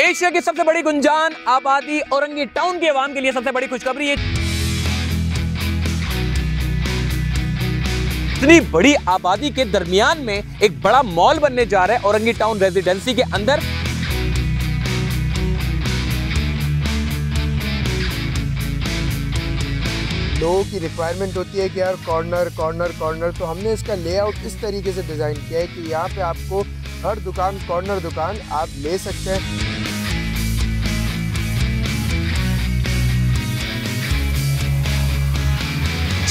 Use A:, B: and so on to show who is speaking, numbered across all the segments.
A: Asia की सबसे बड़ी गुंजान आबादी औरंगी टाउन के आवाम के लिए सबसे बड़ी खुशखबरी है इतनी बड़ी आबादी के दरमियान में एक बड़ा मॉल बनने जा रहा है औरंगी टाउन रेजिडेंसी के अंदर
B: लोगों की रिक्वायरमेंट होती है कि यार कॉर्नर कॉर्नर कॉर्नर तो हमने इसका लेआउट इस तरीके से डिज़ाइन किया है कि यहाँ पे आपको हर दुकान कॉर्नर दुकान आप ले सकते हैं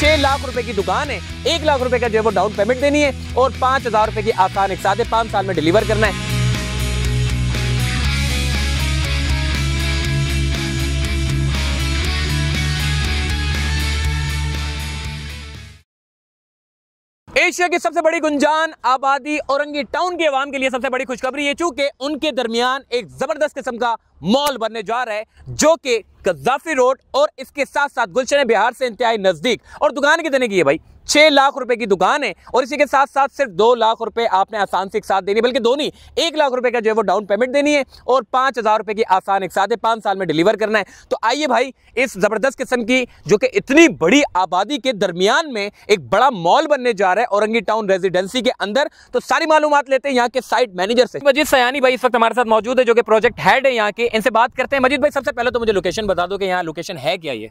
A: छह लाख रुपए की दुकान है एक लाख रुपए का जो है वो डाउन पेमेंट देनी है और पांच हजार रुपए की आसान एक साथ पांच साल में डिलीवर करना है एशिया की सबसे बड़ी गुंजान आबादी औरंगी टाउन के अवाम के लिए सबसे बड़ी खुशखबरी है चूंकि उनके दरमियान एक ज़बरदस्त किस्म का मॉल बनने जा रहा है जो कि कजाफी रोड और इसके साथ साथ गुलशन बिहार से इंतहाई नज़दीक और दुकान कितने की है भाई छह लाख रुपए की दुकान है और इसी के साथ साथ सिर्फ दो लाख रुपए आपने आसान से एक साथ देनी बल्कि दो नहीं एक लाख रुपए का जो है वो डाउन पेमेंट देनी है और पांच हज़ार रुपए की आसान एक साथ है पांच साल में डिलीवर करना है तो आइए भाई इस ज़बरदस्त किस्म की जो कि इतनी बड़ी आबादी के दरमियान में एक बड़ा मॉल बनने जा रहा है औरंगी टाउन रेजिडेंसी के अंदर तो सारी मालूम लेते हैं यहाँ के साइट मैनेजर से मजीद सयानी भाई इस वक्त हमारे साथ मौजूद है जो कि प्रोजेक्ट हेड है यहाँ के इनसे बात करते हैं मजीद भाई सबसे पहले तो मुझे लोकेशन बता दो कि यहाँ लोकेशन है क्या ये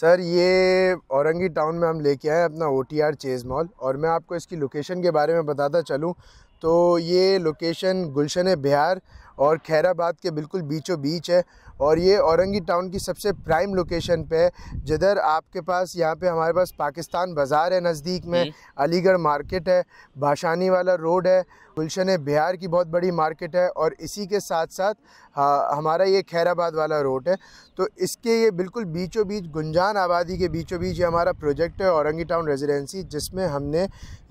B: सर ये औरंगी टाउन में हम लेके आए अपना O T R Chase Mall और मैं आपको इसकी लोकेशन के बारे में बताता चलूँ तो ये लोकेशन गुलशन बिहार और खैराबाद के बिल्कुल बीचों बीच है और ये औरंगी टाउन की सबसे प्राइम लोकेशन पे है जिधर आपके पास यहाँ पे हमारे पास पाकिस्तान बाज़ार है नज़दीक में अलीगढ़ मार्केट है भाषानी वाला रोड है गुलशन बिहार की बहुत बड़ी मार्केट है और इसी के साथ साथ हाँ हमारा ये खैराबाद वाला रोड है तो इसके ये बिल्कुल बीचों बीच गुंजान आबादी के बीचों बीच ये हमारा प्रोजेक्ट है औरंगी टाउन रेजिडेंसी जिसमें हमने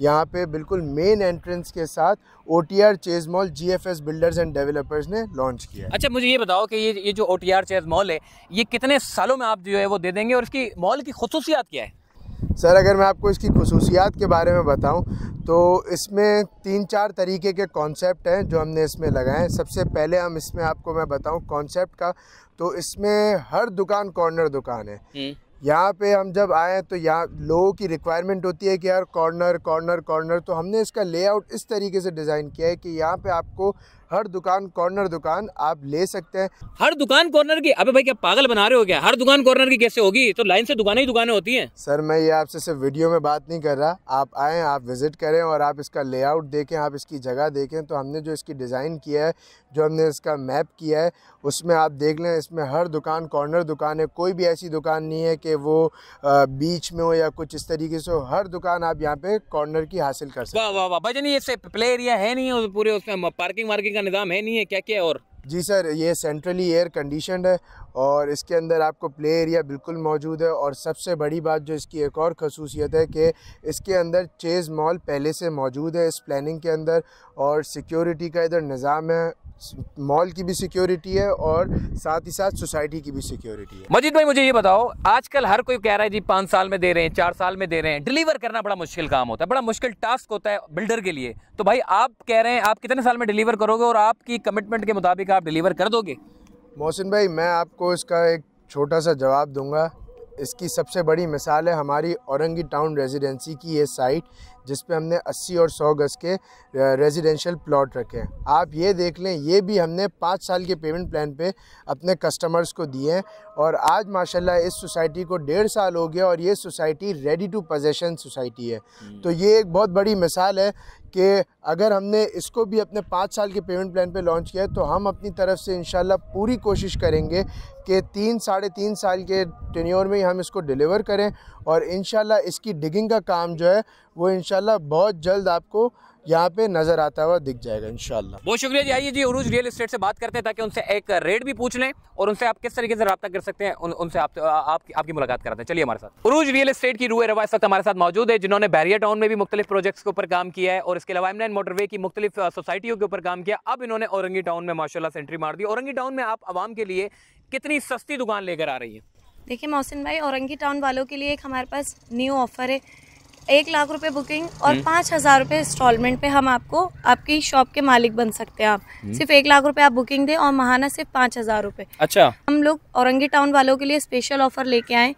B: यहाँ पे बिल्कुल मेन एंट्रेंस के साथ O T R Chase Mall G F S builders and developers ने लॉन्च किया अच्छा
A: मुझे ये बताओ कि ये ये जो O T R Chase Mall है ये कितने सालों में आप जो है वो दे देंगे और इसकी मॉल की खसूसियात क्या है
B: सर अगर मैं आपको इसकी खसूसियात के बारे में बताऊं तो इसमें तीन चार तरीके के कॉन्सेप्ट हैं जो हमने इसमें लगाए हैं सबसे पहले हम इसमें आपको मैं बताऊं कॉन्सेप्ट का तो इसमें हर दुकान कॉर्नर दुकान है हम्म। यहाँ पे हम जब आए तो यहाँ लोगों की रिक्वायरमेंट होती है कि यार कॉर्नर कॉर्नर कॉर्नर तो हमने इसका लेआउट इस तरीके से डिज़ाइन किया है कि यहाँ पे आपको हर दुकान कॉर्नर दुकान आप ले सकते हैं
A: हर दुकान कॉर्नर की अबे भाई क्या पागल बना रहे हो क्या हर दुकान कॉर्नर की कैसे होगी तो लाइन से दुकानें ही दुकानें होती हैं
B: सर मैं ये आपसे सिर्फ वीडियो में बात नहीं कर रहा आप आएँ आप विजिट करें और आप इसका लेआउट देखें आप इसकी जगह देखें तो हमने जो इसकी डिज़ाइन किया है जो हमने इसका मैप किया है उसमें आप देख लें इसमें हर दुकान कॉर्नर दुकान है कोई भी ऐसी दुकान नहीं है कि कि वो बीच में हो या कुछ इस तरीके से हर दुकान आप यहाँ पे कॉर्नर की हासिल कर सकते
A: हैं वाह वाह ये प्ले एरिया है नहीं है पूरे उसमें पार्किंग वार्किंग का निज़ाम है नहीं है क्या क्या और
B: जी सर ये सेंट्रली एयर कंडीशन है और इसके अंदर आपको प्ले एरिया बिल्कुल मौजूद है और सबसे बड़ी बात जो इसकी एक और खसूसियत है कि इसके अंदर चेज़ मॉल पहले से मौजूद है इस प्लानिंग के अंदर और सिक्योरिटी का इधर निज़ाम है मॉल की भी सिक्योरिटी है और साथ ही साथ सोसाइटी की भी सिक्योरिटी है
A: मजीद भाई मुझे ये बताओ आजकल हर कोई कह रहा है जी पाँच साल में दे रहे हैं चार साल में दे रहे हैं डिलीवर करना बड़ा मुश्किल काम होता है बड़ा मुश्किल टास्क होता है बिल्डर के लिए तो भाई आप कह रहे हैं आप कितने साल में डिलीवर करोगे और आपकी कमिटमेंट के मुताबिक आप डिलीवर कर दोगे
B: मोहसिन भाई मैं आपको इसका एक छोटा सा जवाब दूंगा इसकी सबसे बड़ी मिसाल है हमारी औरंगी टाउन रेजिडेंसी की ये साइट जिस पे हमने 80 और 100 गज़ के रेजिडेंशियल प्लॉट रखे हैं आप ये देख लें ये भी हमने पाँच साल के पेमेंट प्लान पे अपने कस्टमर्स को दिए हैं और आज माशाल्लाह इस सोसाइटी को डेढ़ साल हो गया और ये society ready to possession society है हम्म। तो ये एक बहुत बड़ी मिसाल है कि अगर हमने इसको भी अपने पाँच साल के पेमेंट प्लान पे लॉन्च किया है तो हम अपनी तरफ से इन पूरी कोशिश करेंगे कि तीन साढ़े तीन साल के टेन्योर में ही हम इसको डिलीवर करें और इन इसकी डिगिंग का काम जो है वो इन बहुत जल्द आपको यहाँ पे नजर आता हुआ दिख जाएगा इनशाला
A: बहुत शुक्रिया जी आइए जी उरूज रियल स्टेट से बात करते हैं ताकि उनसे एक रेट भी पूछ लें और उनसे आप किस तरीके से रब्ता कर सकते हैं उनसे आप, आप, आपकी मुलाकात कराते हैं चलिए हमारे साथ उरूज रियल स्टेट की रूए रवा इस वक्त हमारे साथ मौजूद है जिन्होंने बैरिया टाउन में भी मुख्तलिफ प्रोजेक्ट्स के ऊपर काम किया है और इसके अलावा एम मोटरवे की मुख्तलिफ सोसाइटियों के ऊपर काम किया अब इन्होंने औरंगी टाउन में माशाला सेंट्री मार दी औरंगी टाउन में आप आवाम के लिए कितनी सस्ती दुकान लेकर आ रही है
C: देखिए मोहसिन भाई औरंगी टाउन वालों के लिए एक हमारे पास न्यू ऑफर है एक लाख रुपए बुकिंग और हम्म। पाँच हज़ार रूपए इंस्टॉलमेंट पे हम आपको आपकी शॉप के मालिक बन सकते हैं आप हम्म। सिर्फ एक लाख रुपए आप बुकिंग दें और महाना सिर्फ पाँच हज़ार रूपए अच्छा हम लोग औरंगी टाउन वालों के लिए स्पेशल ऑफर लेके आए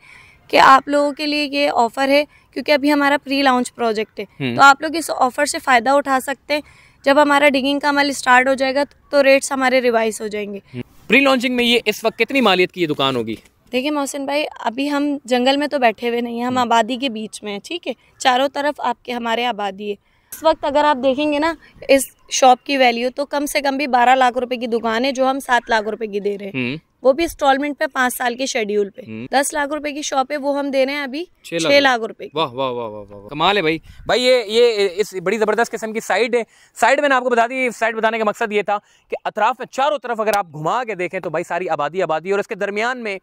C: कि आप लोगों के लिए ये ऑफर है क्योंकि अभी हमारा प्री लॉन्च प्रोजेक्ट है हम्म। तो आप लोग इस ऑफर से फ़ायदा उठा सकते हैं जब हमारा डिगिंग का अमल स्टार्ट हो जाएगा तो रेट्स हमारे रिवाइज हो जाएंगे
A: प्री लॉन्चिंग में ये इस वक्त कितनी मालियत की ये दुकान होगी
C: देखिए मोहसिन भाई अभी हम जंगल में तो बैठे हुए नहीं हैं हम आबादी के बीच में हैं ठीक है चारों तरफ आपके हमारे आबादी है इस वक्त अगर आप देखेंगे ना इस शॉप की वैल्यू तो कम से कम भी बारह लाख रुपए की दुकान है जो हम सात लाख रुपए की दे रहे हैं हम्म। वो भी इंस्टॉलमेंट पे पांच साल के शेड्यूल पे हम्म। दस लाख रुपए की शॉप है वो हम दे रहे
A: हैं अभी छह लाख रुपए वाह वाह वाह वाह वाह कमाल है भाई भाई ये ये इस बड़ी ज़बरदस्त किस्म की साइड है साइड मैंने आपको बता दी साइड बताने का मकसद ये था कि अतराफ में चारों तरफ अगर आप घुमा के देखें तो भाई सारी आबादी आबादी और इसके दरमियान में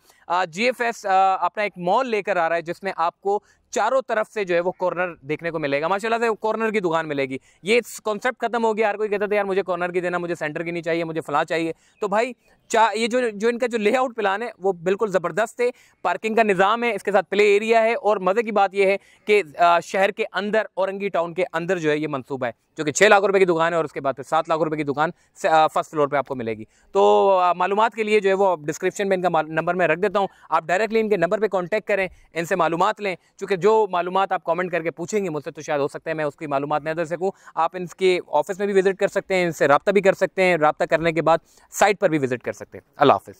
A: जी एफ एस अपना एक मॉल लेकर आ रहा है जिसमें आपको चारों तरफ से जो है वो कॉर्नर देखने को मिलेगा माशाल्लाह से कॉर्नर की दुकान मिलेगी ये कॉन्सेप्ट खत्म हो गया यार कोई कहता था यार मुझे कॉर्नर की देना मुझे सेंटर की नहीं चाहिए मुझे फला चाहिए तो भाई चा ये जो जो इनका जो लेआउट प्लान है वो बिल्कुल ज़बरदस्त है पार्किंग का निज़ाम है इसके साथ प्ले एरिया है और मज़े की बात यह है कि शहर के अंदर औरंगी टाउन के अंदर जो है ये मनसूबा है जो कि छः लाख रुपये की दुकान है और उसके बाद फिर सात लाख रुपये की दुकान फर्स्ट फ्लोर पर आपको मिलेगी तो मालूम के लिए जो है वो डिस्क्रिप्शन में इनका नंबर मैं रख देता हूँ आप डायरेक्टली इनके नंबर पर कॉन्टैक्ट करें इनसे मालूम लें चूँकि जो मालूम आप कॉमेंट करके पूछेंगे मुझसे तो शायद हो सकता है मैं उसकी मालूम न दे सकूँ आप इनके ऑफिस में भी विजिट कर सकते हैं इनसे रबता भी कर सकते हैं रबता करने के बाद साइट पर भी विजिट कर सकते हैं अल्लाह हाफिज़